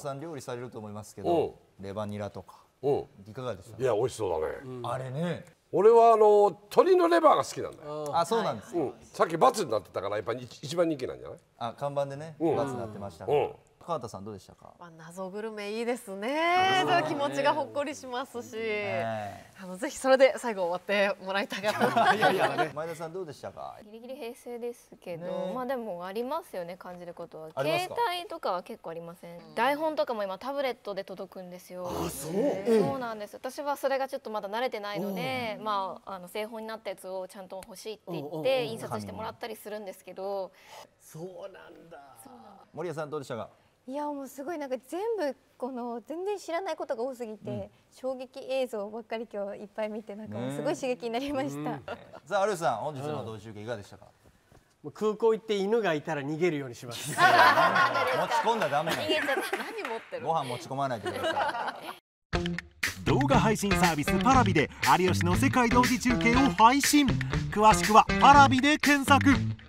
さん料理されると思いますけどレバニラとかうん、いかがですかいや美味しそうだね、あれね俺はあの鶏のレバーが好きなんだよあそうなんです、うん、さっきバツになってたからやっぱり一番人気なんじゃないあ看板でね、うん、バツになってました、うん川田さんどうでしたか、まあ、謎グルメいいですね気持ちがほっこりしますし、ね、あのぜひそれで最後終わってもらいたかったいやいや、ね、前田さんどうでしたかギリギリ平成ですけど、ね、まあでもありますよね感じることは携帯とかは結構ありません、うん、台本とかも今タブレットで届くんですよあそう、うん、そうなんです私はそれがちょっとまだ慣れてないので、まああの製本になったやつをちゃんと欲しいって言って印刷してもらったりするんですけどそうなんだ森谷さんどうでしたかいやもうすごいなんか全部この全然知らないことが多すぎて、うん、衝撃映像ばっかり今日いっぱい見てなんかすごい刺激になりました。さあ有吉さん本日の同中継いかがでしたか。空港行って犬がいたら逃げるようにします。持ち込んだダメなご飯持ち込まないでください。動画配信サービスパラビで有吉の世界同時中継を配信。詳しくはパラビで検索。